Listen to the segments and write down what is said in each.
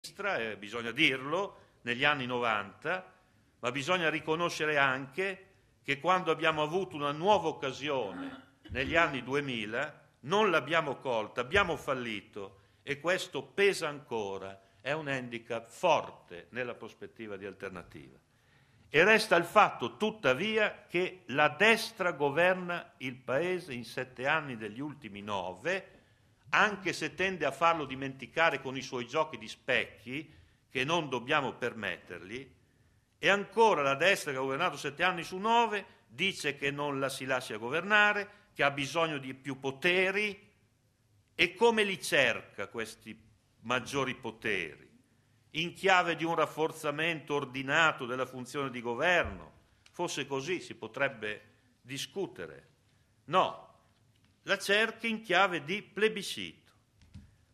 sinistra, eh, bisogna dirlo, negli anni 90, ma bisogna riconoscere anche che quando abbiamo avuto una nuova occasione negli anni 2000 non l'abbiamo colta, abbiamo fallito e questo pesa ancora, è un handicap forte nella prospettiva di alternativa. E resta il fatto, tuttavia, che la destra governa il Paese in sette anni degli ultimi nove, anche se tende a farlo dimenticare con i suoi giochi di specchi, che non dobbiamo permettergli, e ancora la destra che ha governato sette anni su nove dice che non la si lascia governare, che ha bisogno di più poteri, e come li cerca questi maggiori poteri? In chiave di un rafforzamento ordinato della funzione di governo? Fosse così si potrebbe discutere. No, la cerca in chiave di plebiscito,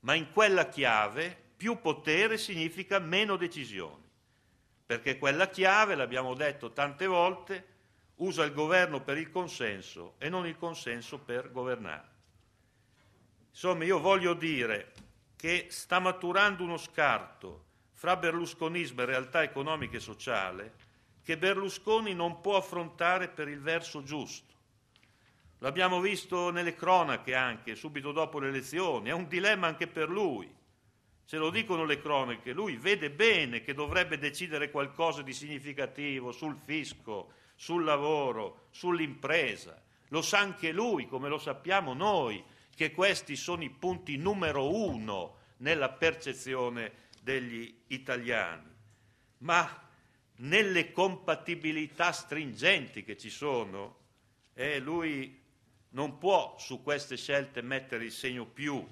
ma in quella chiave più potere significa meno decisioni, perché quella chiave, l'abbiamo detto tante volte, usa il governo per il consenso e non il consenso per governare. Insomma, io voglio dire che sta maturando uno scarto fra berlusconismo e realtà economica e sociale che Berlusconi non può affrontare per il verso giusto lo abbiamo visto nelle cronache anche, subito dopo le elezioni, è un dilemma anche per lui. Se lo dicono le cronache, lui vede bene che dovrebbe decidere qualcosa di significativo sul fisco, sul lavoro, sull'impresa. Lo sa anche lui, come lo sappiamo noi, che questi sono i punti numero uno nella percezione degli italiani. Ma nelle compatibilità stringenti che ci sono, eh, lui non può su queste scelte mettere il segno più,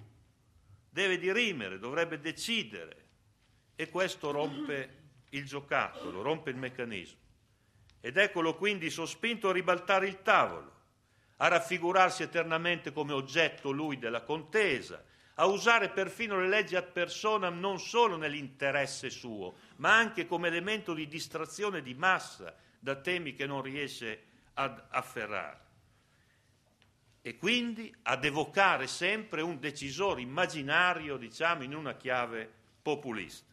deve dirimere, dovrebbe decidere e questo rompe il giocattolo, rompe il meccanismo. Ed eccolo quindi sospinto a ribaltare il tavolo, a raffigurarsi eternamente come oggetto lui della contesa, a usare perfino le leggi ad personam non solo nell'interesse suo, ma anche come elemento di distrazione di massa da temi che non riesce ad afferrare e quindi ad evocare sempre un decisore immaginario, diciamo, in una chiave populista.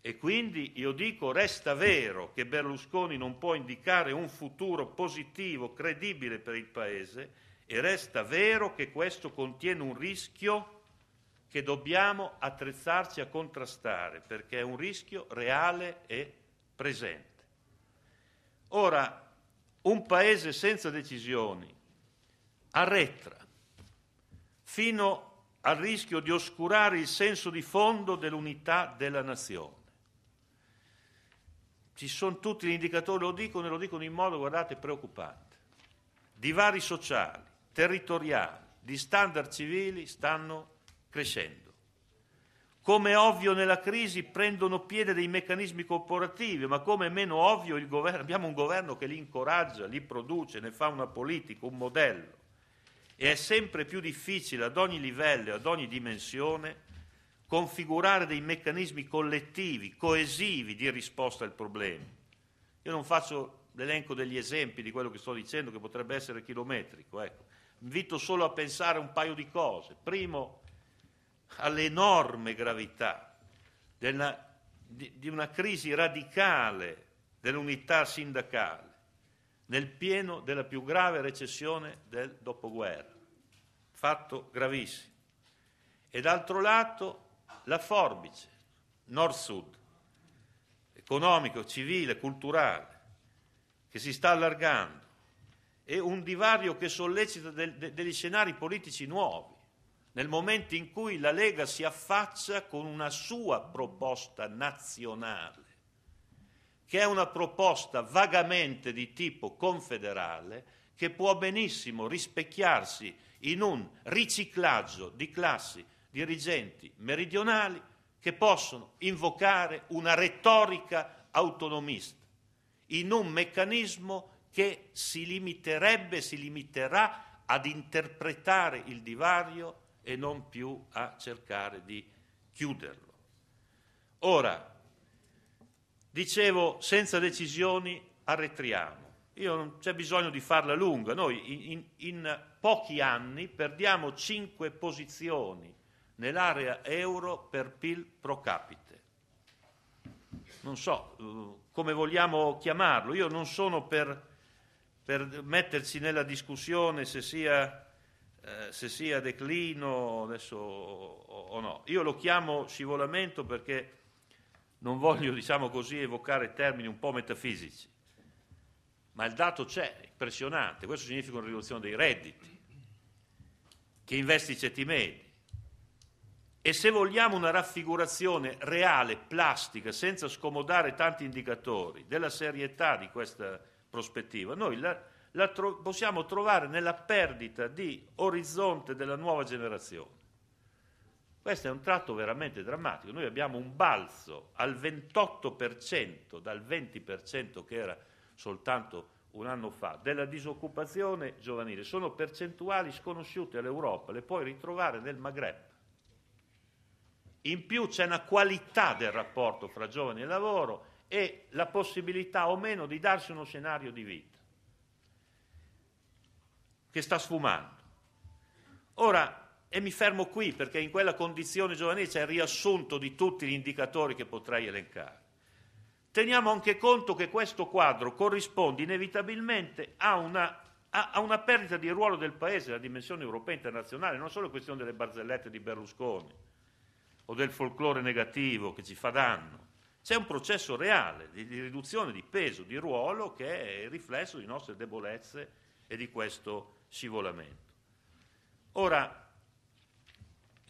E quindi io dico, resta vero che Berlusconi non può indicare un futuro positivo, credibile per il Paese, e resta vero che questo contiene un rischio che dobbiamo attrezzarci a contrastare, perché è un rischio reale e presente. Ora, un Paese senza decisioni, arretra, fino al rischio di oscurare il senso di fondo dell'unità della nazione. Ci sono tutti gli indicatori, lo dicono e lo dicono in modo, guardate, preoccupante. Divari sociali, territoriali, di standard civili stanno crescendo. Come è ovvio nella crisi prendono piede dei meccanismi corporativi, ma come è meno ovvio il governo, abbiamo un governo che li incoraggia, li produce, ne fa una politica, un modello e è sempre più difficile ad ogni livello e ad ogni dimensione configurare dei meccanismi collettivi, coesivi di risposta al problema. Io non faccio l'elenco degli esempi di quello che sto dicendo, che potrebbe essere chilometrico. Ecco. Invito solo a pensare a un paio di cose. Primo, all'enorme gravità della, di, di una crisi radicale dell'unità sindacale nel pieno della più grave recessione del dopoguerra, fatto gravissimo. E d'altro lato la forbice nord-sud, economico, civile, culturale, che si sta allargando, e un divario che sollecita del, de, degli scenari politici nuovi, nel momento in cui la Lega si affaccia con una sua proposta nazionale che è una proposta vagamente di tipo confederale che può benissimo rispecchiarsi in un riciclaggio di classi dirigenti meridionali che possono invocare una retorica autonomista in un meccanismo che si limiterebbe, si limiterà ad interpretare il divario e non più a cercare di chiuderlo. Ora, Dicevo, senza decisioni arretriamo. Io non c'è bisogno di farla lunga, noi in, in pochi anni perdiamo 5 posizioni nell'area euro per PIL pro capite. Non so eh, come vogliamo chiamarlo, io non sono per, per metterci nella discussione se sia, eh, se sia declino adesso, o no. Io lo chiamo scivolamento perché non voglio, diciamo così, evocare termini un po' metafisici, ma il dato c'è, è impressionante, questo significa una riduzione dei redditi, che investe i ceti medi. E se vogliamo una raffigurazione reale, plastica, senza scomodare tanti indicatori, della serietà di questa prospettiva, noi la, la tro- possiamo trovare nella perdita di orizzonte della nuova generazione. Questo è un tratto veramente drammatico. Noi abbiamo un balzo al 28% dal 20% che era soltanto un anno fa della disoccupazione giovanile. Sono percentuali sconosciute all'Europa, le puoi ritrovare nel Maghreb. In più c'è una qualità del rapporto fra giovani e lavoro e la possibilità o meno di darsi uno scenario di vita che sta sfumando. Ora, e mi fermo qui perché in quella condizione giovanile c'è il riassunto di tutti gli indicatori che potrei elencare. Teniamo anche conto che questo quadro corrisponde inevitabilmente a una, a, a una perdita di ruolo del Paese, nella dimensione europea e internazionale, non solo questione delle barzellette di Berlusconi o del folklore negativo che ci fa danno. C'è un processo reale di, di riduzione di peso, di ruolo, che è il riflesso di nostre debolezze e di questo scivolamento. Ora,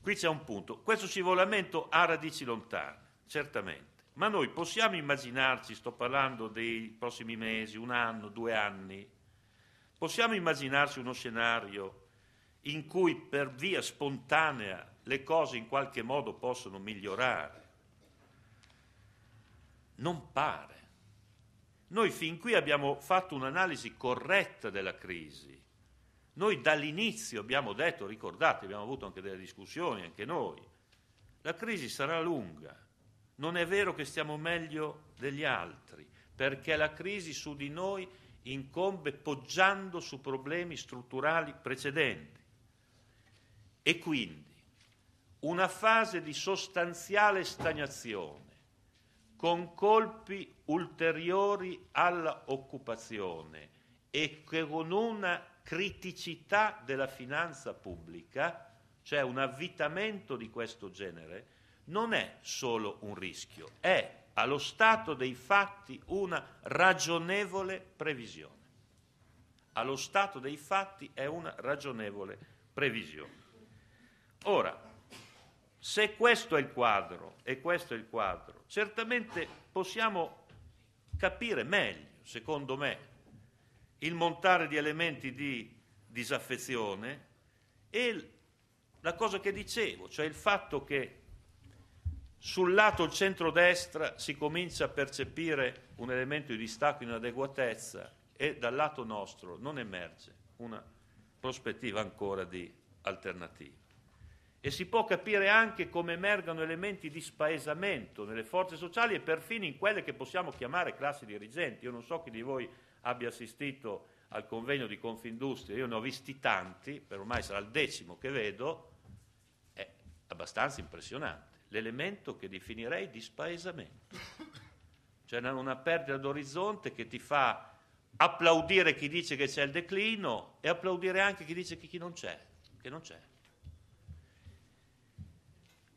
Qui c'è un punto. Questo scivolamento ha radici lontane, certamente. Ma noi possiamo immaginarci, sto parlando dei prossimi mesi, un anno, due anni, possiamo immaginarci uno scenario in cui per via spontanea le cose in qualche modo possono migliorare? Non pare. Noi fin qui abbiamo fatto un'analisi corretta della crisi, noi dall'inizio abbiamo detto, ricordate, abbiamo avuto anche delle discussioni, anche noi, la crisi sarà lunga, non è vero che stiamo meglio degli altri, perché la crisi su di noi incombe poggiando su problemi strutturali precedenti. E quindi una fase di sostanziale stagnazione, con colpi ulteriori all'occupazione e con una criticità della finanza pubblica, cioè un avvitamento di questo genere, non è solo un rischio, è allo stato dei fatti una ragionevole previsione. Allo stato dei fatti è una ragionevole previsione. Ora, se questo è il quadro, e questo è il quadro, certamente possiamo capire meglio, secondo me, il montare di elementi di disaffezione e la cosa che dicevo, cioè il fatto che sul lato centrodestra si comincia a percepire un elemento di distacco, e inadeguatezza e dal lato nostro non emerge una prospettiva ancora di alternativa. E si può capire anche come emergano elementi di spaesamento nelle forze sociali e perfino in quelle che possiamo chiamare classi dirigenti. Io non so chi di voi abbia assistito al convegno di Confindustria, io ne ho visti tanti, per ormai sarà il decimo che vedo, è abbastanza impressionante. L'elemento che definirei di spaesamento, cioè una perdita d'orizzonte che ti fa applaudire chi dice che c'è il declino e applaudire anche chi dice che chi non c'è, che non c'è.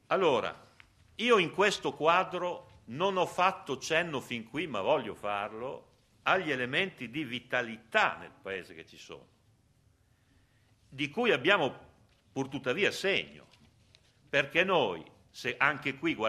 Allora, io in questo quadro non ho fatto cenno fin qui, ma voglio farlo, agli elementi di vitalità nel paese che ci sono, di cui abbiamo purtuttavia segno, perché noi, se anche qui guardiamo